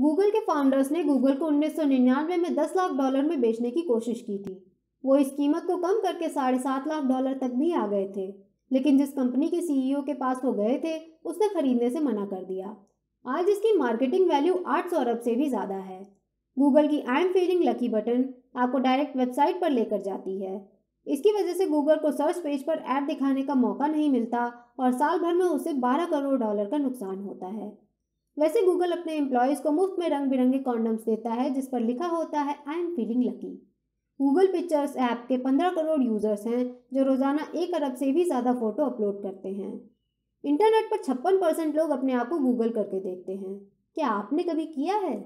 Google के founders ने Google को उन्नीस में 10 लाख डॉलर में बेचने की कोशिश की थी वो इस कीमत को कम करके साढ़े सात लाख डॉलर तक भी आ गए थे लेकिन जिस कंपनी के सीईओ e के पास वो गए थे उसने खरीदने से मना कर दिया आज इसकी मार्केटिंग वैल्यू आठ सौ अरब से भी ज़्यादा है गूगल की I'm feeling lucky button आपको डायरेक्ट वेबसाइट पर लेकर जाती है इसकी वजह से गूगल को सर्च पेज पर ऐड दिखाने का मौका नहीं मिलता और साल भर में उसे 12 करोड़ डॉलर का नुकसान होता है वैसे गूगल अपने एम्प्लॉयज़ को मुफ्त में रंग बिरंगे कॉन्डम्स देता है जिस पर लिखा होता है I'm feeling lucky Google pictures app के पंद्रह करोड़ यूज़र्स हैं जो रोज़ाना एक अरब से भी ज़्यादा फ़ोटो अपलोड करते हैं इंटरनेट पर छप्पन परसेंट लोग अपने आप को गूगल करके देखते हैं क्या आपने कभी किया है